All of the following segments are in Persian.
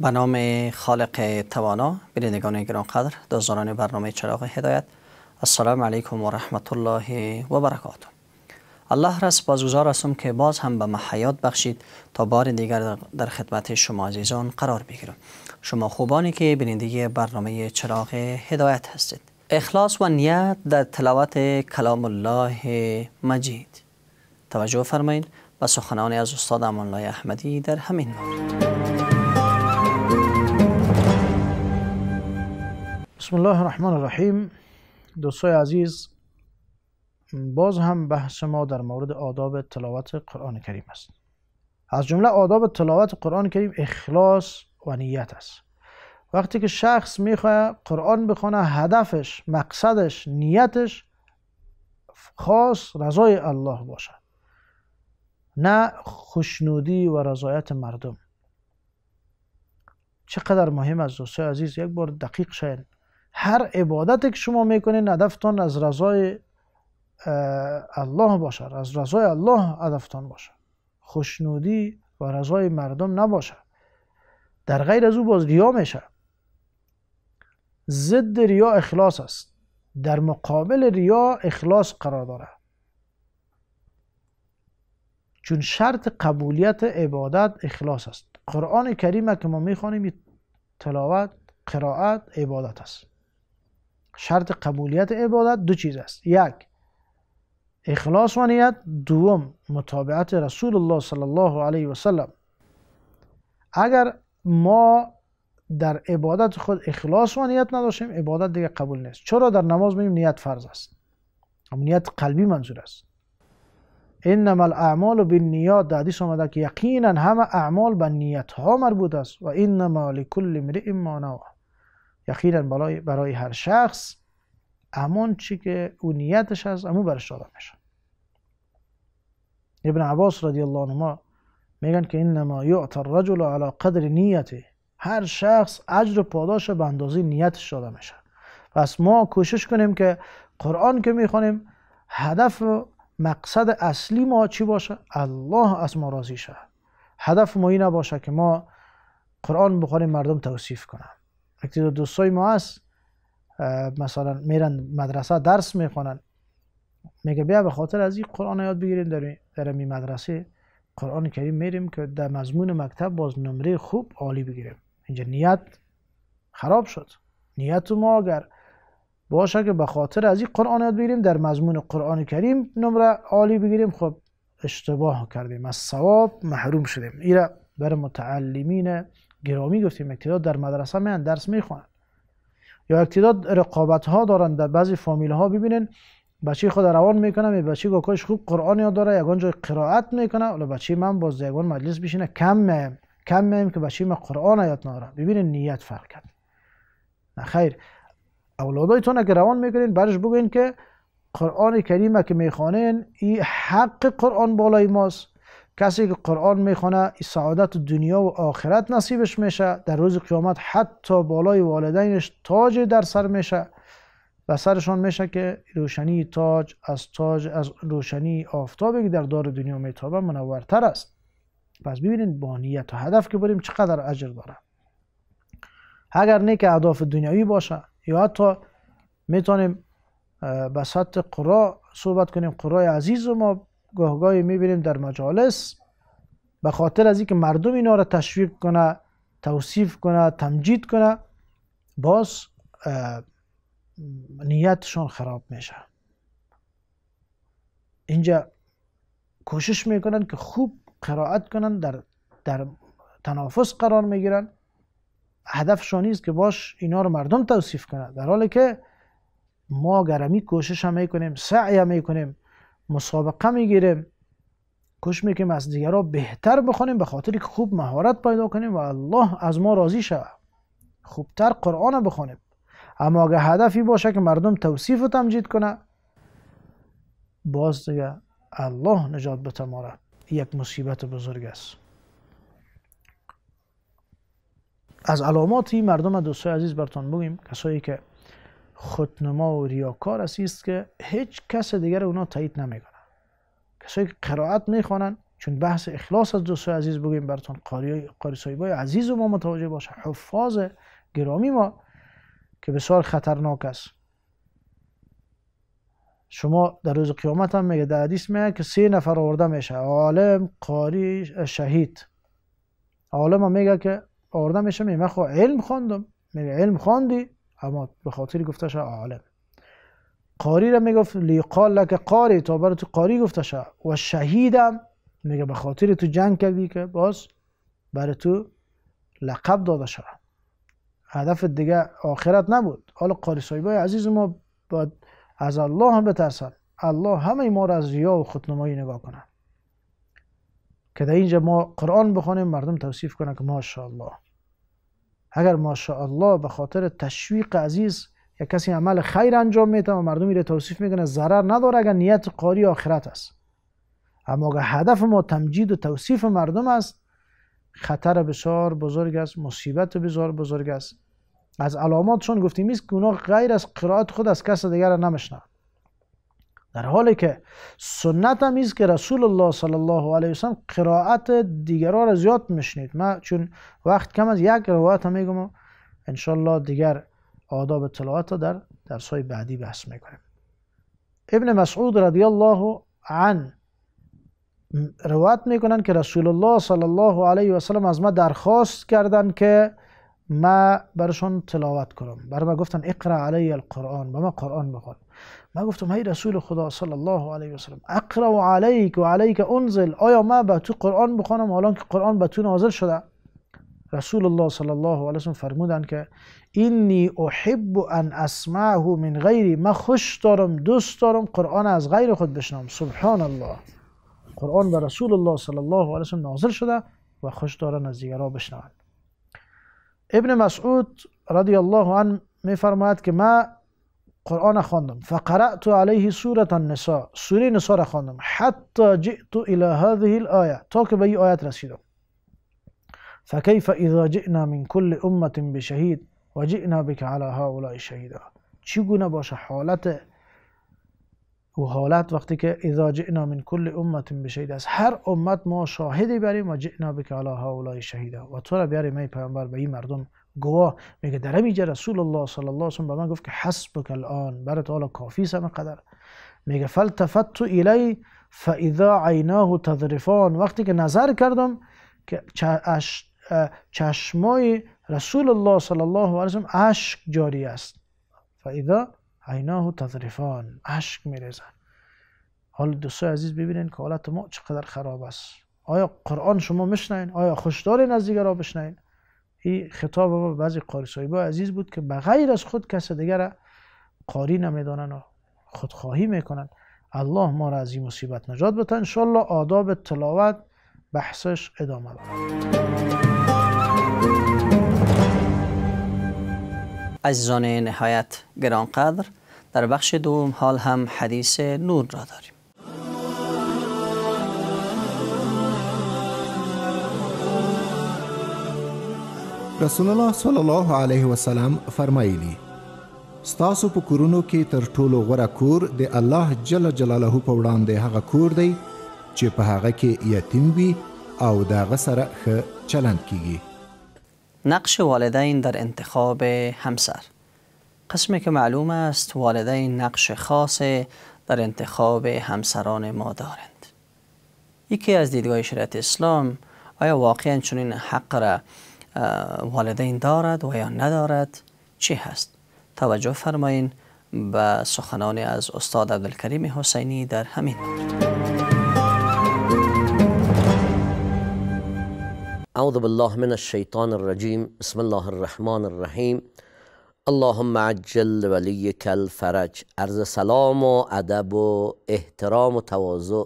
به نام خالق توانا بینندگان گرانقدر دوستداران برنامه چراغ هدایت السلام علیکم و رحمت الله و برکاته الله را سپاسگزار هستم که باز هم به ما حیات بخشید تا بار دیگر در خدمت شما عزیزان قرار بگیرم شما خوبانی که بیننده برنامه چراغ هدایت هستید اخلاص و نیت در تلاوت کلام الله مجید توجه فرمایید و سخنان از استاد امان احمدی در همین مورد بسم الله الرحمن الرحیم دوستای عزیز باز هم بحث ما در مورد آداب تلاوت قرآن کریم است از جمله آداب تلاوت قرآن کریم اخلاص و نیت است وقتی که شخص میخواه قرآن بخونه هدفش مقصدش نیتش خاص رضای الله باشد نه خوشنودی و رضایت مردم چقدر مهم از دوستای عزیز یک بار دقیق شاید هر عبادتی که شما میکنین هدفتان از رضای الله باشد از رضای الله هدفتان باشه خوشنودی و رضای مردم نباشه در غیر از او باز ریا میشه ضد ریا اخلاص است در مقابل ریا اخلاص قرار داره چون شرط قبولیت عبادت اخلاص است قرآن کریمه که ما میخوانیم تلاوت قرائت عبادت است شرط قبولیت عبادت دو چیز است یک اخلاص و نیت دوم متابعت رسول الله صلی الله علیه و سلم اگر ما در عبادت خود اخلاص و نیت نداشتیم عبادت دیگه قبول نیست چرا در نماز میگیم نیت فرض است نیت قلبی منظور است انما الاعمال بالنیات در حدیث آمده که یقینا همه اعمال به نیت ها مربوط است و انما لکل امرئ ما نوی یقینا برای, برای هر شخص امون چی که او نیتش از امو برش داده میشه ابن عباس رضی الله عنه میگن که انما یعطی الرجل علی قدر نیته هر شخص اجر و پاداش به اندازه نیتش داده میشه پس ما کوشش کنیم که قرآن که میخوانیم هدف و مقصد اصلی ما چی باشه الله از ما راضی شه هدف ما این نباشه که ما قرآن بخوانیم مردم توصیف کنم اکتی دو دوستای ما هست مثلا میرن مدرسه درس میکنن میگه بیا به خاطر از این قرآن یاد بگیریم در در مدرسه قرآن کریم میریم که در مضمون مکتب باز نمره خوب عالی بگیریم اینجا نیت خراب شد نیت ما اگر باشه که به خاطر از این قرآن یاد بگیریم در مضمون قرآن کریم نمره عالی بگیریم خب اشتباه کردیم از ثواب محروم شدیم ایرا بر متعلمین گرامی گفتیم اقتداد در مدرسه میان درس میخوان. یا اقتداد رقابت ها دارن در بعضی فامیل ها ببینن بچه خود روان میکنه می بچه گوکاش خوب قرآن یاد داره یگان جای قرائت میکنه ولی بچه من باز یگان مجلس بشینه کم میم کم میم که بچه من قرآن یاد نداره ببینین نیت فرق کرد نه خیر اولادایتون اگر روان میکنین برش بگوین که قرآن کریمه که میخوانین این حق قرآن بالای ماست کسی که قرآن میخونه سعادت دنیا و آخرت نصیبش میشه در روز قیامت حتی بالای والدینش تاج در سر میشه و سرشان میشه که روشنی تاج از تاج از روشنی آفتابی که در دار دنیا میتابه منورتر است پس ببینید با نیت و هدف که بریم چقدر اجر داره اگر نه که اهداف دنیایی باشه یا حتی میتونیم به سطح قرا صحبت کنیم قرآن عزیز ما گاهگاهی میبینیم در مجالس به خاطر از اینکه مردم اینا را تشویق کنه توصیف کنه تمجید کنه باز نیتشان خراب میشه اینجا کوشش میکنن که خوب قرائت کنن در, در تنافس قرار میگیرن هدفشان نیست که باش اینا رو مردم توصیف کنه در حالی که ما گرمی کوشش هم میکنیم سعی هم میکنیم مسابقه میگیریم کش میکنیم از دیگرا بهتر بخونیم به خاطر که خوب مهارت پیدا کنیم و الله از ما راضی شوه خوبتر قرآن بخونیم اما اگه هدفی باشه که مردم توصیف و تمجید کنه باز دیگه الله نجات به ما یک مصیبت بزرگ است از علامات مردم دوستای عزیز برتون بگیم کسایی که خودنما و ریاکار است است که هیچ کس دیگر اونا تایید نمیکنن کسایی که قرائت میخوانن چون بحث اخلاص از دوستای عزیز بگیم براتون قاری قاری عزیز و ما متوجه باشه حفاظ گرامی ما که بسیار خطرناک است شما در روز قیامت هم میگه در حدیث میگه که سه نفر آورده میشه عالم قاری شهید عالم میگه که آورده میشه میگه من خو علم خواندم میگه علم خواندی اما به خاطر شد عالم قاری را میگفت لیقال لک قاری تا برای تو قاری شد و شهیدم میگه به خاطر تو جنگ کردی که باز برای تو لقب داده شد هدف دیگه آخرت نبود حالا قاری صاحبای عزیز ما باید از الله هم بترسن الله همه ما را از ریا و خودنمایی نگاه کنه که در اینجا ما قرآن بخونیم مردم توصیف کنه که ماشاءالله اگر ماشاءالله به خاطر تشویق عزیز یا کسی عمل خیر انجام میتن و مردم میره توصیف میکنه ضرر نداره اگر نیت قاری آخرت است اما اگر هدف ما تمجید و توصیف مردم است خطر بسیار بزرگ است مصیبت بسیار بزرگ است از علامات گفتیم است که اونا غیر از قرائت خود از کس دیگر نمیشنند در حالی که سنت هم که رسول الله صلی الله علیه و سلم قرائت دیگران را زیاد میشنید من چون وقت کم از یک روایت هم میگم انشالله دیگر آداب تلاوت را در درس های بعدی بحث میکنیم ابن مسعود رضی الله عنه روایت میکنن که رسول الله صلی الله علیه و سلم از ما درخواست کردند که ما برشون تلاوت کنم بر ما گفتن اقرا علی القرآن به ما قرآن بخوان ما گفتم هی رسول خدا صلی الله علیه و وسلم اقرا علیک و علیک انزل آیا ما به تو قرآن بخوانم حالا که قرآن به تو نازل شده رسول الله صلی الله علیه سلم فرمودن که اینی احب ان اسمعه من غیری من خوش دارم دوست دارم قرآن از غیر خود بشنم سبحان الله قرآن به رسول الله صلی الله علیه سلم نازل شده و خوش دارن از دیگرها بشنوند ابن مسعود رضی الله عنه فرماید که ما قرآن خواندم فقرأت علیه سوره النساء سوره نساء را خواندم حتی جئت الی هذه الآیه تا که به این آیت رسیدم فکیف اذا جئنا من کل امت بشهید و جئنا بک علی هؤلاء شهیدا چگونه باشه حالت و حالت وقتی که اذا جئنا من کل امت بشهید از هر امت ما شاهدی بریم و جئنا بک علی هؤلاء شهیدا و تو را بیاریم ای پیامبر به این مردم گواه میگه در همینجا رسول الله صلی الله علیه و به من گفت که حسبک الان برات حالا کافی سم قدر میگه فلتفت الی فاذا عیناه تذرفان وقتی که نظر کردم که چشمای رسول الله صلی الله علیه سلم اشک جاری است فاذا عیناه تذرفان اشک میریزن حال دوستای عزیز ببینین که حالت ما چقدر خراب است آیا قرآن شما میشنین آیا خوشدارین از دیگر را این خطاب بعضی قاری صاحبا عزیز بود که بغیر از خود کس دیگر قاری نمیدانن و خودخواهی میکنن الله ما را از این مصیبت نجات بده انشالله آداب تلاوت بحثش ادامه دارد عزیزان نهایت گرانقدر در بخش دوم حال هم حدیث نور را داریم رسول الله صلی الله علیه وسلم فرمایلی ستاسو په کورونو کې تر ټولو غوره کور د الله جل جلاله په وړاندې هغه کور دی چې په هغه کې یتیم وي او د هغه سره ښه چلند کیږي نقش والدین در انتخاب همسر قسمی که معلوم است والدین نقش خاص در انتخاب همسران ما دارند یکی از دیدگاه شریعت اسلام آیا واقعا چنین حق را والدین دارد و یا ندارد چی هست توجه فرمایین به سخنان از استاد عبدالکریم حسینی در همین مورد اعوذ بالله من الشیطان الرجیم بسم الله الرحمن الرحیم اللهم عجل وليك الفرج عرض سلام و ادب و احترام و تواضع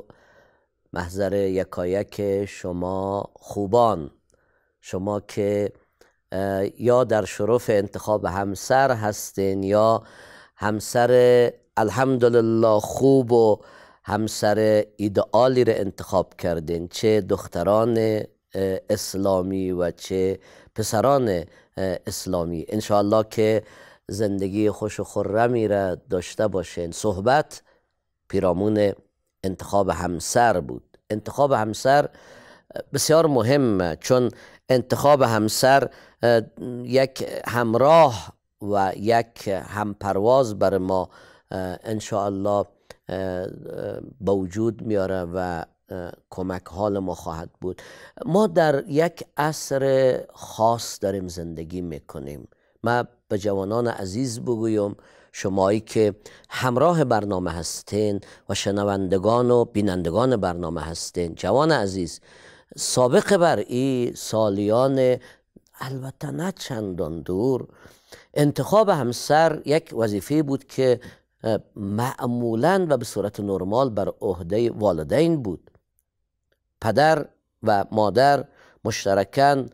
محضر یکایک شما خوبان شما که یا در شرف انتخاب همسر هستین یا همسر الحمدلله خوب و همسر ایدئالی را انتخاب کردین چه دختران اسلامی و چه پسران اسلامی انشاءالله که زندگی خوش و خرمی را داشته باشین صحبت پیرامون انتخاب همسر بود انتخاب همسر بسیار مهمه چون انتخاب همسر یک همراه و یک همپرواز بر ما الله به وجود میاره و کمک حال ما خواهد بود ما در یک عصر خاص داریم زندگی میکنیم ما به جوانان عزیز بگویم شمایی که همراه برنامه هستین و شنوندگان و بینندگان برنامه هستین جوان عزیز سابق بر ای سالیان البته نه چندان دور انتخاب همسر یک وظیفه بود که معمولا و به صورت نرمال بر عهده والدین بود پدر و مادر مشترکن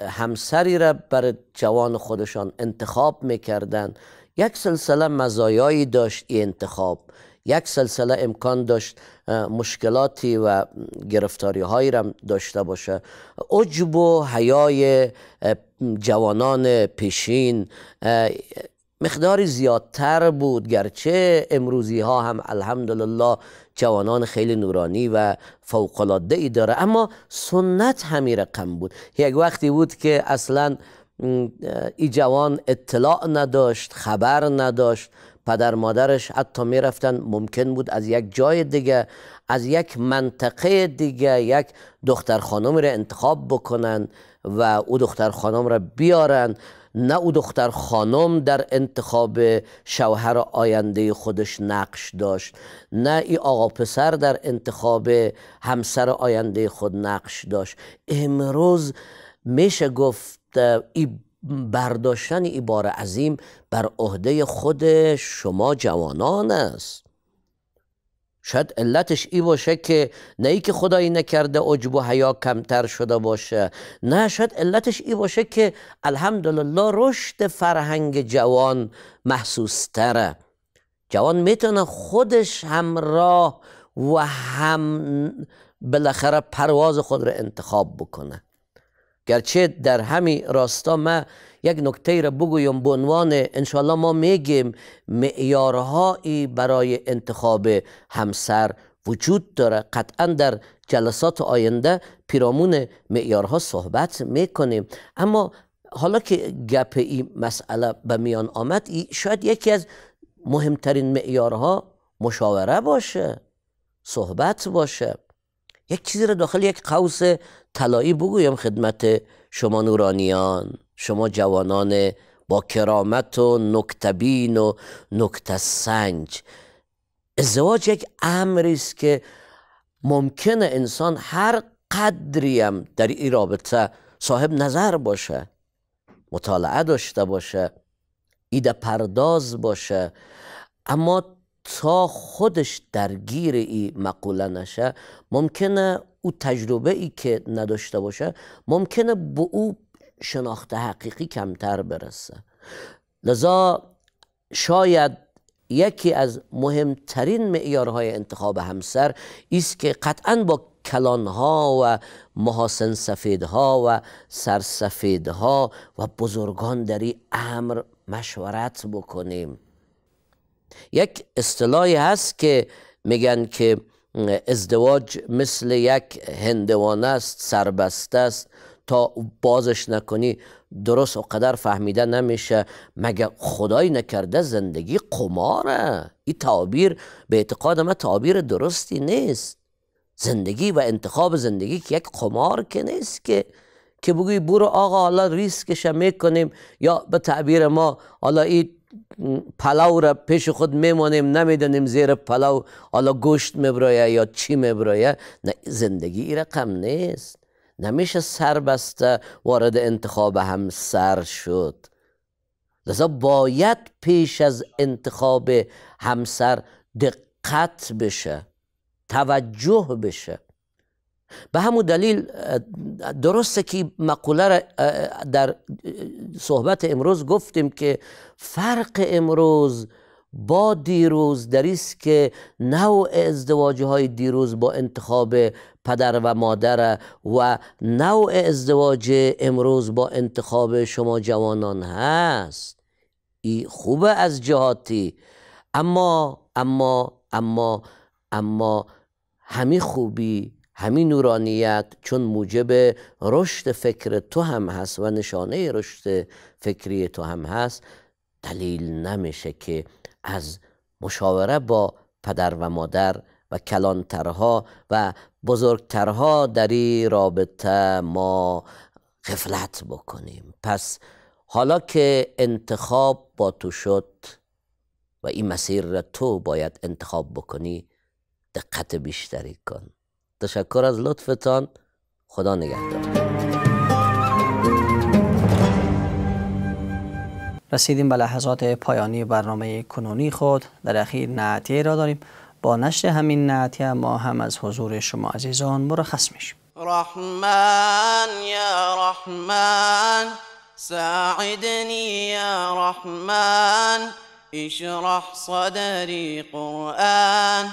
همسری را بر جوان خودشان انتخاب میکردند یک سلسله مزایایی داشت این انتخاب یک سلسله امکان داشت مشکلاتی و گرفتاری هایی را داشته باشه عجب و حیای جوانان پیشین مقداری زیادتر بود گرچه امروزی ها هم الحمدلله جوانان خیلی نورانی و فوقلاده ای داره اما سنت همی رقم بود یک وقتی بود که اصلا ای جوان اطلاع نداشت خبر نداشت پدر مادرش حتی میرفتن ممکن بود از یک جای دیگه از یک منطقه دیگه یک دختر خانم را انتخاب بکنن و او دختر خانم را بیارن نه او دختر خانم در انتخاب شوهر آینده خودش نقش داشت نه ای آقا پسر در انتخاب همسر آینده خود نقش داشت امروز میشه گفت ای برداشتن ای بار عظیم بر عهده خود شما جوانان است شاید علتش ای باشه که نه ای که خدایی نکرده عجب و حیا کمتر شده باشه نه شاید علتش ای باشه که الحمدلله رشد فرهنگ جوان محسوس جوان میتونه خودش همراه و هم بالاخره پرواز خود را انتخاب بکنه گرچه در همین راستا ما یک نکته را بگویم به عنوان انشالله ما میگیم معیارهایی برای انتخاب همسر وجود داره قطعا در جلسات آینده پیرامون معیارها صحبت میکنیم اما حالا که گپ این مسئله به میان آمد شاید یکی از مهمترین معیارها مشاوره باشه صحبت باشه یک چیزی را داخل یک قوس طلایی بگویم خدمت شما نورانیان شما جوانان با کرامت و نکتبین و نکت سنج ازدواج یک امری است که ممکن انسان هر قدری هم در این رابطه صاحب نظر باشه مطالعه داشته باشه ایده پرداز باشه اما تا خودش درگیر ای مقوله نشه ممکنه او تجربه ای که نداشته باشه ممکنه به او شناخت حقیقی کمتر برسه لذا شاید یکی از مهمترین معیارهای انتخاب همسر است که قطعا با کلانها و محاسن سفیدها و سرسفیدها و بزرگان در این امر مشورت بکنیم یک اصطلاحی هست که میگن که ازدواج مثل یک هندوانه است سربسته است تا بازش نکنی درست و قدر فهمیده نمیشه مگه خدای نکرده زندگی قماره این تعبیر به اعتقاد ما تعبیر درستی نیست زندگی و انتخاب زندگی که یک قمار که نیست که که بگوی برو آقا حالا ریسکش میکنیم یا به تعبیر ما حالا این پلاو را پیش خود میمانیم نمیدانیم زیر پلاو حالا گوشت میبرایه یا چی میبرایه نه زندگی ای رقم نیست نمیشه سر بسته وارد انتخاب هم سر شد لذا باید پیش از انتخاب همسر دقت بشه توجه بشه به همون دلیل درسته که مقوله را در صحبت امروز گفتیم که فرق امروز با دیروز در است که نوع ازدواج های دیروز با انتخاب پدر و مادر و نوع ازدواج امروز با انتخاب شما جوانان هست ای خوبه از جهاتی اما اما اما اما همین خوبی همین نورانیت چون موجب رشد فکر تو هم هست و نشانه رشد فکری تو هم هست دلیل نمیشه که از مشاوره با پدر و مادر و کلانترها و بزرگترها در این رابطه ما غفلت بکنیم پس حالا که انتخاب با تو شد و این مسیر را تو باید انتخاب بکنی دقت بیشتری کن تشکر از لطفتان خدا نگهدار رسیدیم به لحظات پایانی برنامه کنونی خود در اخیر نعتیه را داریم با نشر همین نعتیه ما هم از حضور شما عزیزان مرخص میشیم رحمن یا رحمن ساعدنی یا رحمن اشرح صدری قرآن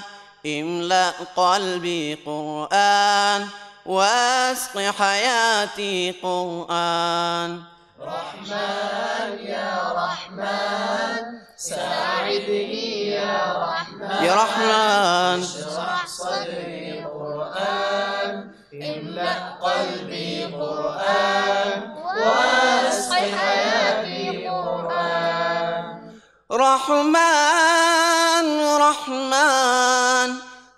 املأ قلبي قرآن واسق حياتي قرآن رحمن يا رحمن ساعدني يا رحمن يا رحمن اشرح صدري قرآن املأ قلبي قرآن واسق حياتي قرآن رحمن رحمن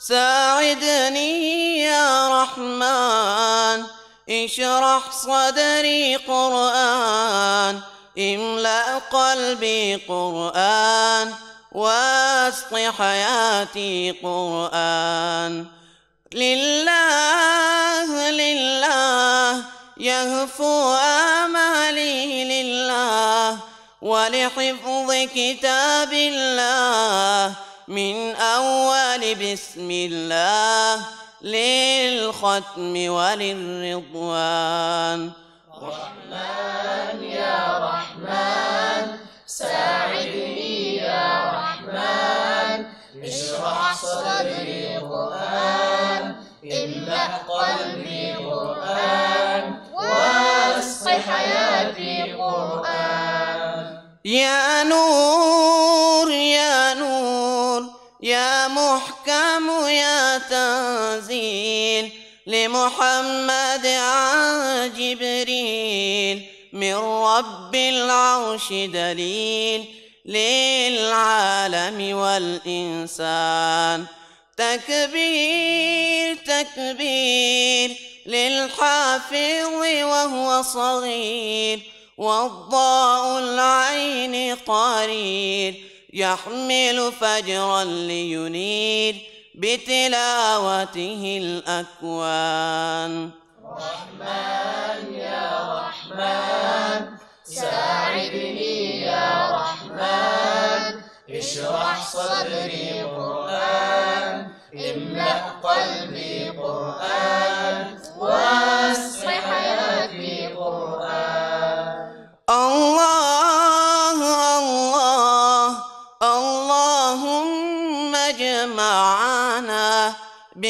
ساعدني يا رحمن اشرح صدري قرآن املأ قلبي قرآن واسق حياتي قرآن لله لله يهفو آمالي لله ولحفظ كتاب الله من أول بسم الله للختم وللرضوان رحمن يا رحمن ساعدني يا رحمن اشرح صدري قرآن املأ قلبي قرآن واسق حياتي قرآن يا نور محمد عن جبريل من رب العرش دليل للعالم والإنسان تكبير تكبير للحافظ وهو صغير والضاء العين قرير يحمل فجرا لينير بتلاوته الأكوان رحمن يا رحمن ساعدني يا رحمن اشرح صدري قرآن املأ قلبي قرآن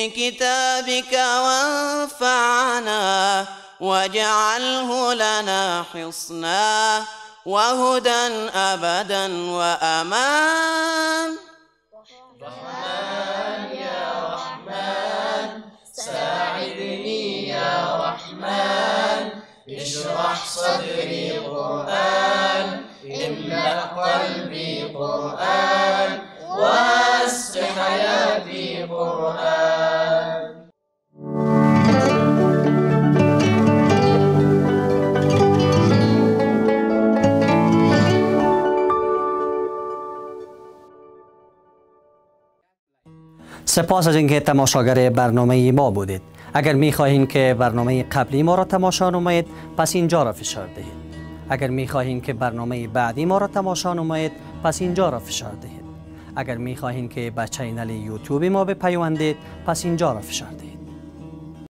بكتابك وانفعنا واجعله لنا حصنا وهدى أبدا وأمان رحمن يا رحمن ساعدني يا رحمن اشرح صدري قرآن املأ قلبي قرآن واسق حياتي قرآن سپاس از اینکه تماشاگر برنامه ما بودید اگر می که برنامه قبلی ما را تماشا نمایید پس اینجا را فشار دهید اگر می که برنامه بعدی ما را تماشا نمایید پس اینجا را فشار دهید اگر می که به چینل یوتیوب ما بپیوندید پس اینجا را فشار دهید